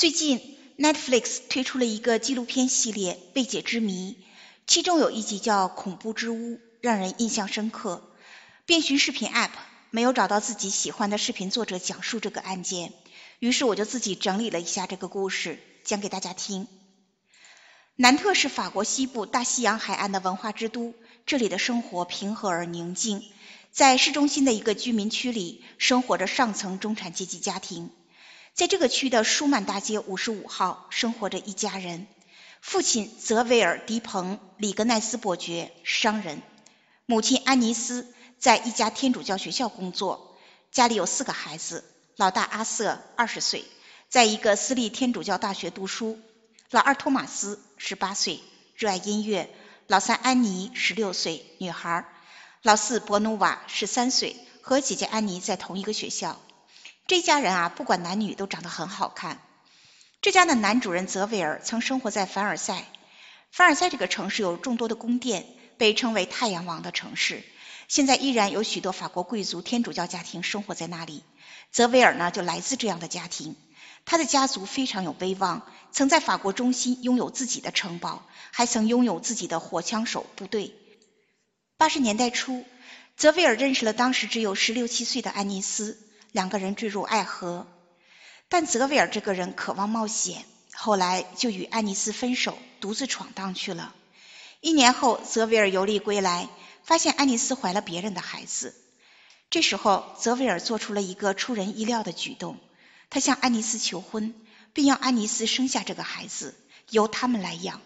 最近，Netflix 推出了一个纪录片系列《未解之谜》，其中有一集叫《恐怖之屋》，让人印象深刻。遍寻视频 App，没有找到自己喜欢的视频作者讲述这个案件，于是我就自己整理了一下这个故事，讲给大家听。南特是法国西部大西洋海岸的文化之都，这里的生活平和而宁静。在市中心的一个居民区里，生活着上层中产阶级家庭。在这个区的舒曼大街55号生活着一家人，父亲泽维尔·迪蓬·里格奈斯伯爵，商人；母亲安妮斯在一家天主教学校工作。家里有四个孩子，老大阿瑟20岁，在一个私立天主教大学读书；老二托马斯18岁，热爱音乐；老三安妮16岁，女孩；老四伯努瓦13岁，和姐姐安妮在同一个学校。这家人啊，不管男女都长得很好看。这家的男主人泽维尔曾生活在凡尔赛。凡尔赛这个城市有众多的宫殿，被称为“太阳王”的城市。现在依然有许多法国贵族天主教家庭生活在那里。泽维尔呢，就来自这样的家庭。他的家族非常有威望，曾在法国中心拥有自己的城堡，还曾拥有自己的火枪手部队。八十年代初，泽维尔认识了当时只有十六七岁的安妮丝。两个人坠入爱河，但泽维尔这个人渴望冒险，后来就与爱丽丝分手，独自闯荡去了。一年后，泽维尔游历归来，发现爱丽丝怀了别人的孩子。这时候，泽维尔做出了一个出人意料的举动，他向爱丽丝求婚，并要爱丽丝生下这个孩子，由他们来养。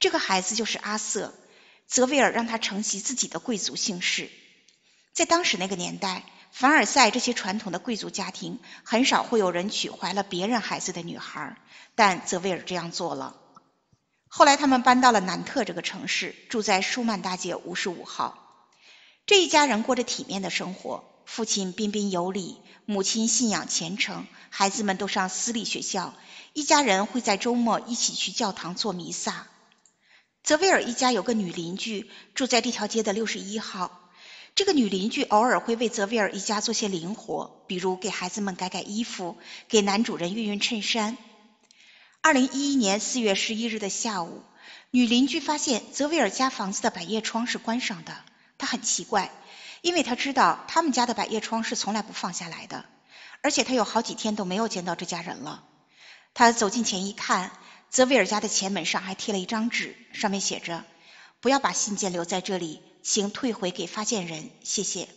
这个孩子就是阿瑟，泽维尔让他承袭自己的贵族姓氏。在当时那个年代。凡尔赛这些传统的贵族家庭，很少会有人娶怀了别人孩子的女孩儿，但泽维尔这样做了。后来他们搬到了南特这个城市，住在舒曼大街55号。这一家人过着体面的生活，父亲彬彬有礼，母亲信仰虔诚，孩子们都上私立学校。一家人会在周末一起去教堂做弥撒。泽维尔一家有个女邻居，住在这条街的61号。这个女邻居偶尔会为泽维尔一家做些零活，比如给孩子们改改衣服，给男主人熨熨衬衫。二零一一年四月十一日的下午，女邻居发现泽维尔家房子的百叶窗是关上的，她很奇怪，因为她知道他们家的百叶窗是从来不放下来的，而且她有好几天都没有见到这家人了。她走近前一看，泽维尔家的前门上还贴了一张纸，上面写着：“不要把信件留在这里。”请退回给发件人，谢谢。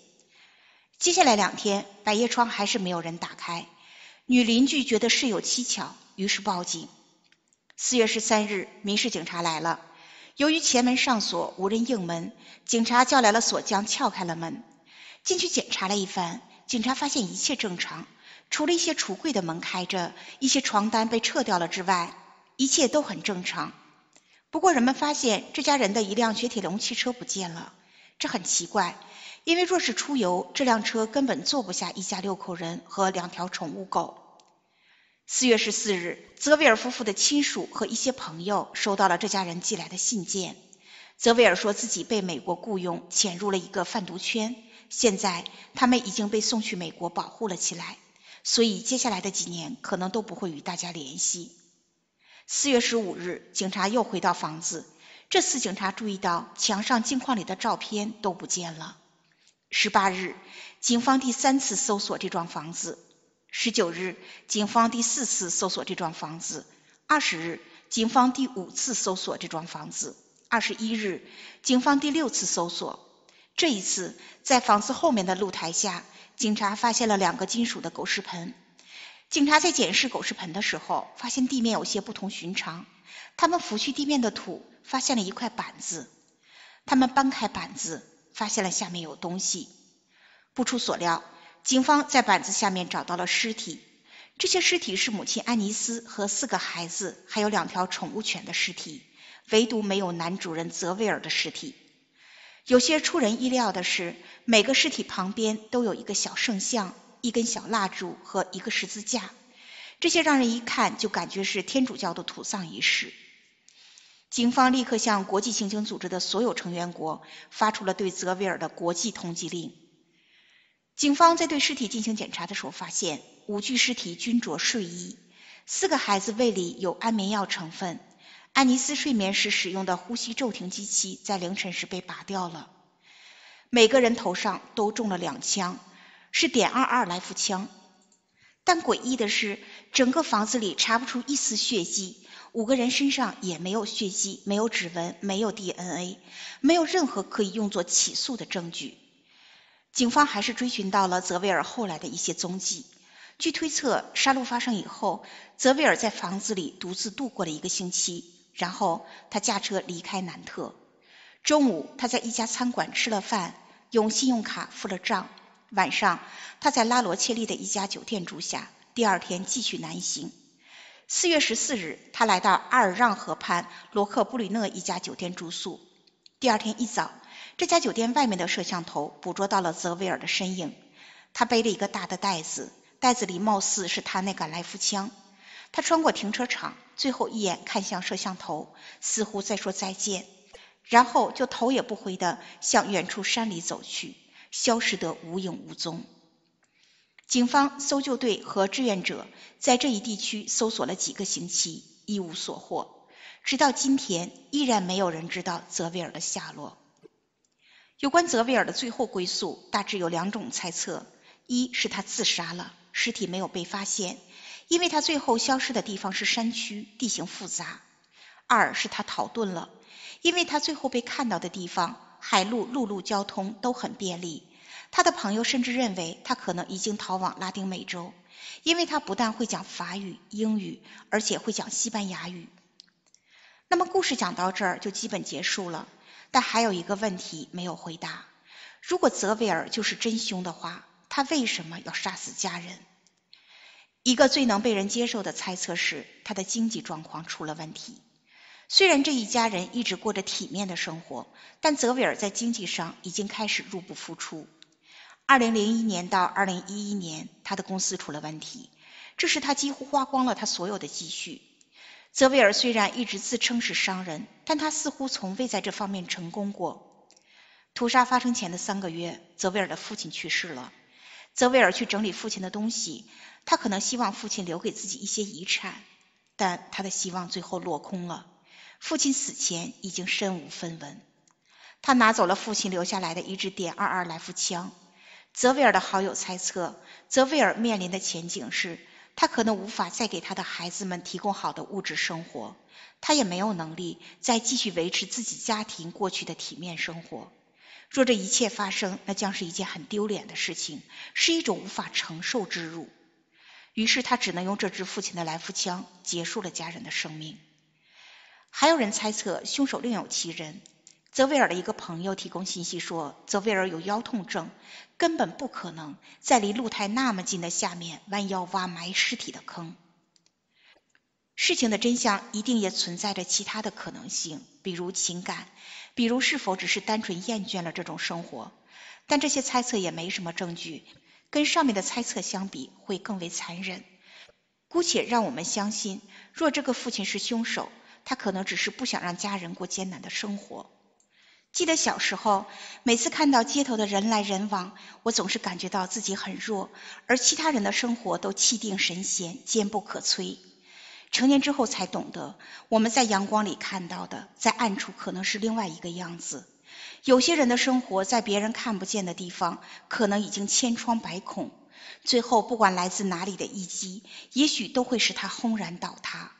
接下来两天，百叶窗还是没有人打开。女邻居觉得事有蹊跷，于是报警。四月十三日，民事警察来了。由于前门上锁，无人应门，警察叫来了锁匠，撬开了门，进去检查了一番。警察发现一切正常，除了一些橱柜的门开着，一些床单被撤掉了之外，一切都很正常。不过，人们发现这家人的一辆雪铁龙汽车不见了，这很奇怪，因为若是出游，这辆车根本坐不下一家六口人和两条宠物狗。四月十四日，泽维尔夫妇的亲属和一些朋友收到了这家人寄来的信件。泽维尔说自己被美国雇佣潜入了一个贩毒圈，现在他们已经被送去美国保护了起来，所以接下来的几年可能都不会与大家联系。四月十五日，警察又回到房子，这次警察注意到墙上镜框里的照片都不见了。十八日，警方第三次搜索这幢房子。十九日，警方第四次搜索这幢房子。二十日，警方第五次搜索这幢房子。二十一日，警方第六次搜索。这一次，在房子后面的露台下，警察发现了两个金属的狗屎盆。警察在检视狗食盆的时候，发现地面有些不同寻常。他们拂去地面的土，发现了一块板子。他们搬开板子，发现了下面有东西。不出所料，警方在板子下面找到了尸体。这些尸体是母亲安妮斯和四个孩子，还有两条宠物犬的尸体，唯独没有男主人泽威尔的尸体。有些出人意料的是，每个尸体旁边都有一个小圣像。一根小蜡烛和一个十字架，这些让人一看就感觉是天主教的土葬仪式。警方立刻向国际刑警组织的所有成员国发出了对泽维尔的国际通缉令。警方在对尸体进行检查的时候发现，五具尸体均着睡衣，四个孩子胃里有安眠药成分，安妮斯睡眠时使用的呼吸骤停机器在凌晨时被拔掉了，每个人头上都中了两枪。是点二二来福枪，但诡异的是，整个房子里查不出一丝血迹，五个人身上也没有血迹、没有指纹、没有 DNA，没有任何可以用作起诉的证据。警方还是追寻到了泽维尔后来的一些踪迹。据推测，杀戮发生以后，泽维尔在房子里独自度过了一个星期，然后他驾车离开南特。中午，他在一家餐馆吃了饭，用信用卡付了账。晚上，他在拉罗切利的一家酒店住下，第二天继续南行。4月14日，他来到阿尔让河畔罗克布吕讷一家酒店住宿。第二天一早，这家酒店外面的摄像头捕捉到了泽维尔的身影。他背着一个大的袋子，袋子里貌似是他那杆来福枪。他穿过停车场，最后一眼看向摄像头，似乎在说再见，然后就头也不回地向远处山里走去。消失得无影无踪。警方、搜救队和志愿者在这一地区搜索了几个星期，一无所获。直到今天，依然没有人知道泽维尔的下落。有关泽维尔的最后归宿，大致有两种猜测：一是他自杀了，尸体没有被发现，因为他最后消失的地方是山区，地形复杂；二是他逃遁了，因为他最后被看到的地方。海陆陆路交通都很便利，他的朋友甚至认为他可能已经逃往拉丁美洲，因为他不但会讲法语、英语，而且会讲西班牙语。那么故事讲到这儿就基本结束了，但还有一个问题没有回答：如果泽维尔就是真凶的话，他为什么要杀死家人？一个最能被人接受的猜测是他的经济状况出了问题。虽然这一家人一直过着体面的生活，但泽维尔在经济上已经开始入不敷出。二零零一年到二零一一年，他的公司出了问题，这时他几乎花光了他所有的积蓄。泽维尔虽然一直自称是商人，但他似乎从未在这方面成功过。屠杀发生前的三个月，泽维尔的父亲去世了。泽维尔去整理父亲的东西，他可能希望父亲留给自己一些遗产，但他的希望最后落空了。父亲死前已经身无分文，他拿走了父亲留下来的一支点二二来复枪。泽维尔的好友猜测，泽维尔面临的前景是，他可能无法再给他的孩子们提供好的物质生活，他也没有能力再继续维持自己家庭过去的体面生活。若这一切发生，那将是一件很丢脸的事情，是一种无法承受之辱。于是他只能用这支父亲的来复枪，结束了家人的生命。还有人猜测凶手另有其人。泽维尔的一个朋友提供信息说，泽维尔有腰痛症，根本不可能在离露台那么近的下面弯腰挖埋尸体的坑。事情的真相一定也存在着其他的可能性，比如情感，比如是否只是单纯厌倦了这种生活。但这些猜测也没什么证据，跟上面的猜测相比，会更为残忍。姑且让我们相信，若这个父亲是凶手。他可能只是不想让家人过艰难的生活。记得小时候，每次看到街头的人来人往，我总是感觉到自己很弱，而其他人的生活都气定神闲、坚不可摧。成年之后才懂得，我们在阳光里看到的，在暗处可能是另外一个样子。有些人的生活在别人看不见的地方，可能已经千疮百孔，最后不管来自哪里的一击，也许都会使他轰然倒塌。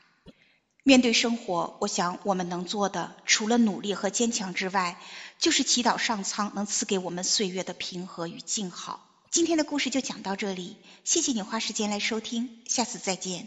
面对生活，我想我们能做的，除了努力和坚强之外，就是祈祷上苍能赐给我们岁月的平和与静好。今天的故事就讲到这里，谢谢你花时间来收听，下次再见。